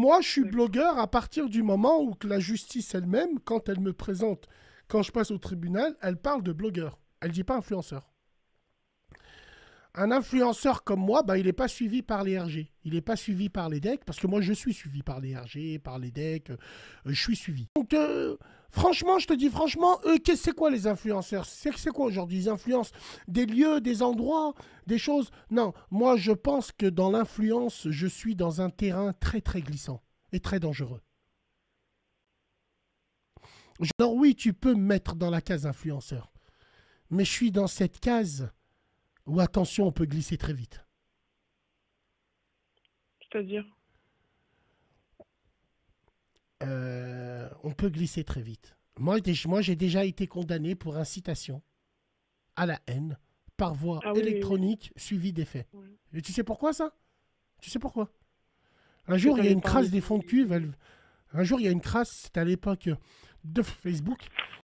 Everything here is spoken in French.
Moi, je suis blogueur à partir du moment où la justice elle-même, quand elle me présente, quand je passe au tribunal, elle parle de blogueur. Elle ne dit pas influenceur un influenceur comme moi, bah, il n'est pas suivi par les RG. Il n'est pas suivi par les decks, parce que moi, je suis suivi par les RG, par les decks. Euh, je suis suivi. Donc, euh, franchement, je te dis franchement, qu'est-ce c'est quoi les influenceurs C'est quoi aujourd'hui Ils influencent des lieux, des endroits, des choses Non, moi, je pense que dans l'influence, je suis dans un terrain très, très glissant et très dangereux. Alors oui, tu peux me mettre dans la case influenceur, mais je suis dans cette case ou attention, on peut glisser très vite. C'est-à-dire euh, On peut glisser très vite. Moi, j'ai déjà été condamné pour incitation à la haine par voie ah électronique suivie des faits. Et tu sais pourquoi ça Tu sais pourquoi Un jour, il y a une crasse des fonds de cuve. Un jour, il y a une crasse, c'était à l'époque de Facebook.